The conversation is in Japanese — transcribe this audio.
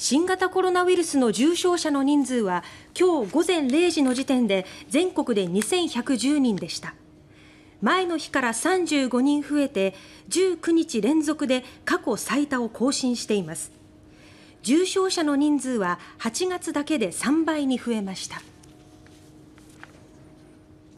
新型コロナウイルスの重症者の人数は今日午前0時の時点で全国で2110人でした前の日から35人増えて19日連続で過去最多を更新しています重症者の人数は8月だけで3倍に増えました